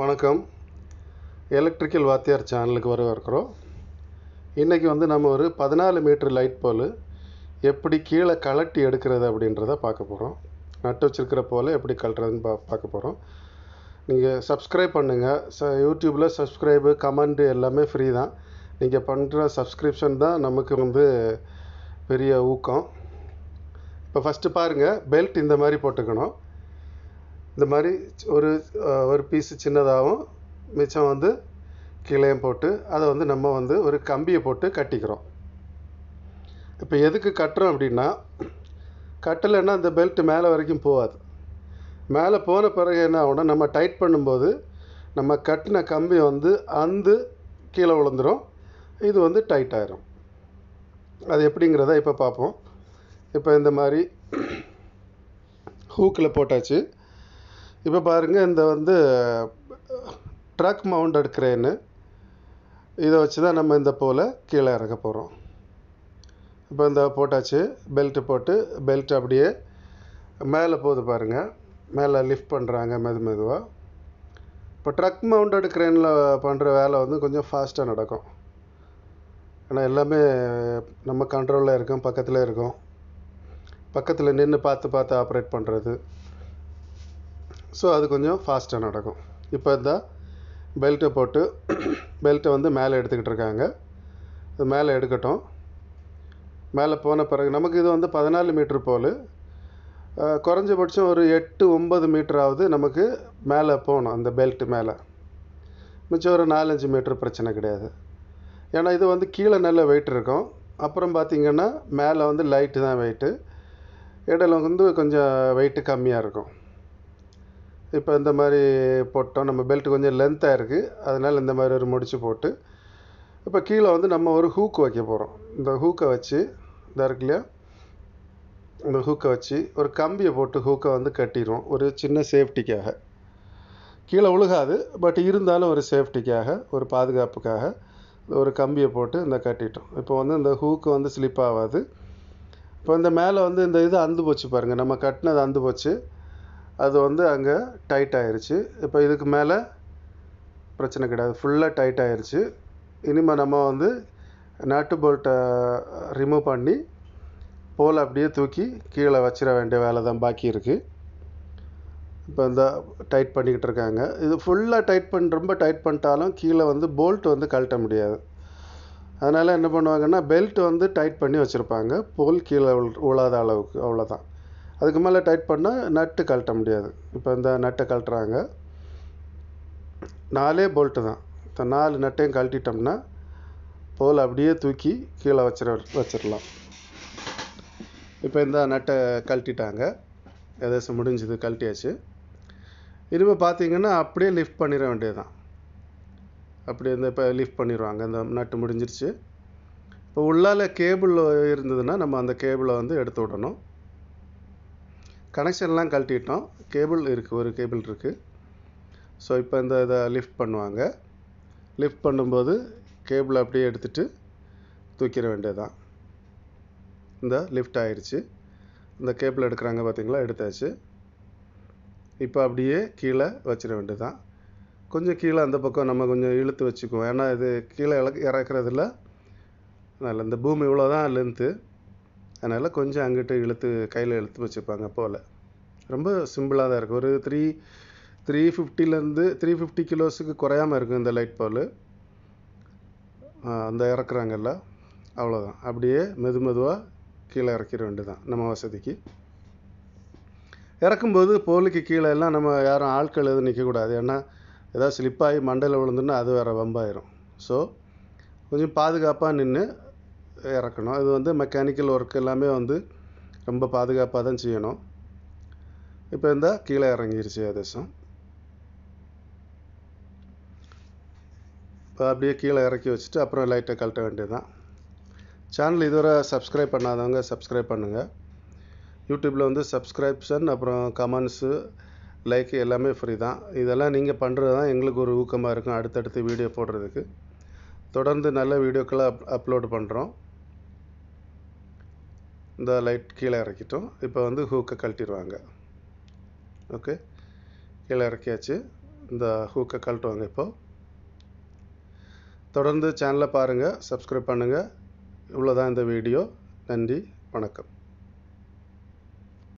வணக்கம் எலக்ட்ரிக்கல் வாத்தியார் சேனலுக்கு வரவேற்கிறோம் இன்றைக்கி வந்து நம்ம ஒரு பதினாலு மீட்ரு லைட் போல் எப்படி கீழே கலட்டி எடுக்கிறது அப்படின்றத பார்க்க போகிறோம் நட்டு வச்சுருக்கிற போல் எப்படி கலட்டுறதுன்னு பா பார்க்க போகிறோம் நீங்கள் சப்ஸ்கிரைப் பண்ணுங்கள் ச யூடியூப்பில் சப்ஸ்கிரைபு கமெண்ட்டு எல்லாமே ஃப்ரீ தான் நீங்கள் பண்ணுற சப்ஸ்கிரிப்ஷன் தான் நமக்கு வந்து பெரிய ஊக்கம் இப்போ ஃபஸ்ட்டு பாருங்கள் பெல்ட் இந்த மாதிரி போட்டுக்கணும் இந்த மாதிரி ஒரு ஒரு பீஸு சின்னதாகவும் மிச்சம் வந்து கீழேயும் போட்டு அதை வந்து நம்ம வந்து ஒரு கம்பியை போட்டு கட்டிக்கிறோம் இப்போ எதுக்கு கட்டுறோம் அப்படின்னா கட்டலைன்னா அந்த பெல்ட் மேலே வரைக்கும் போகாது மேலே போன பிறகு என்ன ஆகும்னா நம்ம டைட் பண்ணும்போது நம்ம கட்டின கம்பி வந்து அந்து கீழே விழுந்துடும் இது வந்து டைட் ஆயிரும் அது எப்படிங்கிறத இப்போ பார்ப்போம் இப்போ இந்த மாதிரி ஹூக்கில் போட்டாச்சு இப்போ பாருங்கள் இந்த வந்து ட்ரக் மவுண்டட் க்ரேனு இதை வச்சு தான் நம்ம இந்த போல் கீழே இறக்க போகிறோம் இப்போ இந்த போட்டாச்சு பெல்ட்டு போட்டு பெல்ட் அப்படியே மேலே போகுது பாருங்கள் மேலே லிஃப்ட் பண்ணுறாங்க மெது மெதுவாக இப்போ ட்ரக் மவுண்டட் க்ரெயினில் பண்ணுற வேலை வந்து கொஞ்சம் ஃபாஸ்ட்டாக நடக்கும் ஏன்னா எல்லாமே நம்ம கண்ட்ரோலில் இருக்கும் பக்கத்தில் இருக்கும் பக்கத்தில் நின்று பார்த்து பார்த்து ஆப்ரேட் பண்ணுறது ஸோ அது கொஞ்சம் ஃபாஸ்ட்டாக நடக்கும் இப்போ இந்த பெல்ட்டை போட்டு பெல்ட்டை வந்து மேலே எடுத்துக்கிட்டு இருக்காங்க அது மேலே எடுக்கட்டும் மேலே போன பிறகு நமக்கு இது வந்து பதினாலு மீட்ரு போல் குறைஞ்சபட்சம் ஒரு எட்டு ஒம்பது மீட்டராவது நமக்கு மேலே போகணும் அந்த பெல்ட்டு மேலே மிச்சம் ஒரு நாலஞ்சு மீட்ரு பிரச்சனை கிடையாது ஏன்னா இது வந்து கீழே நல்ல வெயிட் இருக்கும் அப்புறம் பார்த்திங்கன்னா மேலே வந்து லைட்டு தான் வெயிட்டு இடையில வந்து கொஞ்சம் வெயிட்டு கம்மியாக இருக்கும் இப்போ இந்த மாதிரி போட்டோம் நம்ம பெல்ட் கொஞ்சம் லென்த்தாக இருக்குது அதனால் இந்த மாதிரி ஒரு முடிச்சு போட்டு இப்போ கீழே வந்து நம்ம ஒரு ஹூக்கு வைக்க போகிறோம் இந்த ஹூக்கை வச்சு இந்த இருக்கு இல்லையா இந்த ஹூக்கை வச்சு ஒரு கம்பியை போட்டு ஹூக்கை வந்து கட்டிடுவோம் ஒரு சின்ன சேஃப்டிக்காக கீழே உழுகாது பட் இருந்தாலும் ஒரு சேஃப்டிக்காக ஒரு பாதுகாப்புக்காக ஒரு கம்பியை போட்டு இந்த கட்டிட்டோம் இப்போ வந்து இந்த ஹூக்கு வந்து ஸ்லிப் ஆகாது இப்போ இந்த மேலே வந்து இந்த இது அந்து போச்சு பாருங்கள் நம்ம கட்டினது அந்து போச்சு அது வந்து அங்கே டைட் ஆகிருச்சி இப்போ இதுக்கு மேலே பிரச்சனை கிடையாது ஃபுல்லாக டைட் ஆகிருச்சி இனிமேல் நம்ம வந்து நட்டு போல்ட்டை ரிமூவ் பண்ணி போல் அப்படியே தூக்கி கீழே வச்சிட வேண்டிய வேலை தான் பாக்கி இருக்குது இப்போ இந்த டைட் பண்ணிக்கிட்டு இருக்காங்க இது ஃபுல்லாக டைட் பண்ண ரொம்ப டைட் பண்ணிட்டாலும் கீழே வந்து போல்ட் வந்து கழட்ட முடியாது அதனால் என்ன பண்ணுவாங்கன்னா பெல்ட் வந்து டைட் பண்ணி வச்சுருப்பாங்க போல் கீழே உழாத அளவுக்கு அவ்வளோதான் அதுக்கு மேலே டைட் பண்ணால் நட்டு கழட்ட முடியாது இப்போ இந்த நட்டை கழட்டுறாங்க நாலே போல்ட்டு தான் இப்போ நாலு நட்டையும் கழட்டிட்டோம்னா போல் அப்படியே தூக்கி கீழே வச்சிட வச்சிடலாம் இப்போ இந்த நட்டை கழட்டிட்டாங்க ஏதாச்சும் முடிஞ்சது கழட்டியாச்சு இனிமேல் பார்த்தீங்கன்னா அப்படியே லிஃப்ட் பண்ணிட வேண்டியது தான் அப்படியே இந்த இப்போ லிஃப்ட் பண்ணிடுவாங்க இந்த நட்டு முடிஞ்சிருச்சு இப்போ உள்ளால் கேபிள் இருந்ததுன்னா நம்ம அந்த கேபிளை வந்து எடுத்து விடணும் கனெக்ஷன்லாம் கழட்டிட்டோம் கேபிள் இருக்குது ஒரு கேபிள் இருக்குது ஸோ இப்போ இந்த இதை லிஃப்ட் பண்ணுவாங்க லிஃப்ட் பண்ணும்போது கேபிள் அப்படியே எடுத்துகிட்டு தூக்கிட வேண்டியதுதான் இந்த லிஃப்ட் ஆயிடுச்சு இந்த கேபிள் எடுக்கிறாங்க பார்த்திங்களா எடுத்தாச்சு இப்போ அப்படியே கீழே வச்சிட வேண்டியதுதான் கொஞ்சம் கீழே அந்த பக்கம் நம்ம கொஞ்சம் இழுத்து வச்சுக்குவோம் ஏன்னா இது கீழே இறக்குறதில்ல இந்த பூமி இவ்வளோ தான் லென்த்து அதனால் கொஞ்சம் அங்கிட்டு இழுத்து கையில் இழுத்து வச்சுப்பாங்க போல் ரொம்ப சிம்பிளாக தான் இருக்குது ஒரு த்ரீ த்ரீ ஃபிஃப்டிலேருந்து த்ரீ ஃபிஃப்டி கிலோஸுக்கு குறையாமல் இருக்கும் இந்த லைட் பால் அந்த இறக்குறாங்கல்ல அவ்வளோதான் அப்படியே மெது மெதுவாக கீழே இறக்கிற வேண்டியதான் நம்ம வசதிக்கு இறக்கும்போது போலுக்கு கீழே எல்லாம் நம்ம யாரும் ஆட்கள் எதுவும் நிற்கக்கூடாது ஏன்னா ஏதாவது ஸ்லிப்பாகி மண்டையில் விழுந்துன்னா அது வேறு வம்பாயிரும் ஸோ கொஞ்சம் பாதுகாப்பாக நின்று இறக்கணும் இது வந்து மெக்கானிக்கல் ஒர்க் எல்லாமே வந்து ரொம்ப பாதுகாப்பாக தான் செய்யணும் இப்போ இருந்தால் கீழே இறங்கிருச்சு ஏதேசம் இப்போ அப்படியே கீழே இறக்கி வச்சுட்டு அப்புறம் லைட்டை கழட்ட வேண்டியது தான் சேனல் இதுவரை சப்ஸ்கிரைப் பண்ணாதவங்க சப்ஸ்கிரைப் பண்ணுங்கள் யூடியூப்பில் வந்து சப்ஸ்கிரைப்ஷன் அப்புறம் கமெண்ட்ஸு லைக் எல்லாமே ஃப்ரீ தான் இதெல்லாம் நீங்கள் பண்ணுறது தான் எங்களுக்கு ஒரு ஊக்கமாக இருக்கும் அடுத்தடுத்து வீடியோ போடுறதுக்கு தொடர்ந்து நல்ல வீடியோக்களை அப் அப்லோடு பண்ணுறோம் இந்த லைட் கீழே இறக்கிட்டோம் இப்போ வந்து ஹூக்கை கழட்டிடுவாங்க ஓகே கீழே இறக்கியாச்சு இந்த ஹூக்கை கழட்டுவாங்க இப்போது தொடர்ந்து சேனலை பாருங்கள் சப்ஸ்கிரைப் பண்ணுங்கள் இவ்வளோதான் இந்த வீடியோ நன்றி வணக்கம்